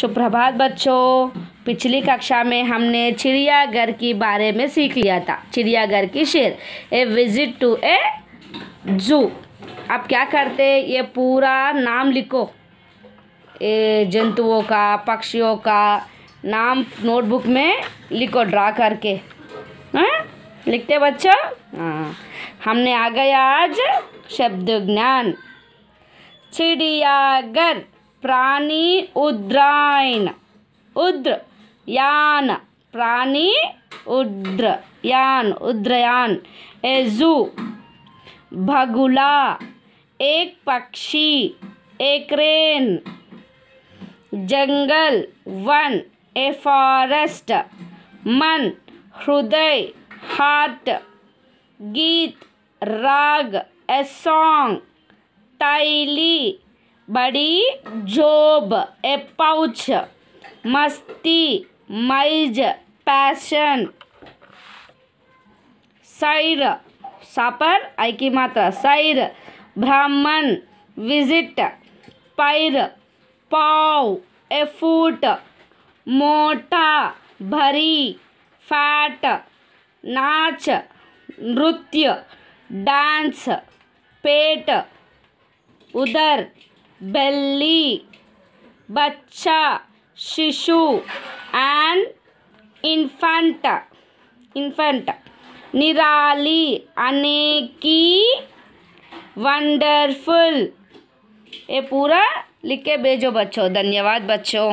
सुप्रभात बच्चों पिछली कक्षा में हमने चिड़ियाघर के बारे में सीख लिया था चिड़ियाघर की शेर ए विजिट टू ए जू अब क्या करते ये पूरा नाम लिखो ए जंतुओं का पक्षियों का नाम नोटबुक में लिखो ड्रा करके हाँ? हैं लिखते बच्चों हाँ। हमने आ गया आज शब्द ज्ञान चिड़ियाघर प्राणी उद्रायन उद्र यान प्राणी उद्र यान उद्रयान एजु भगुला एक पक्षी एक रेन जंगल वन ए फॉरेस्ट मन हृदय हार्ट गीत राग ए सॉन्ग तैली बड़ी जोब ए पाउच मस्ती मैज पैशन सैर सापर आई की मात्रा सैर ब्राह्मण विजिट पैर पाव ए फूट मोटा भरी फैट नाच नृत्य डांस पेट उदर belly bacha shishu and infant infant निराली अनेकी वंडरफुल ये पूरा लिख के भेजो बच्चों धन्यवाद बच्चों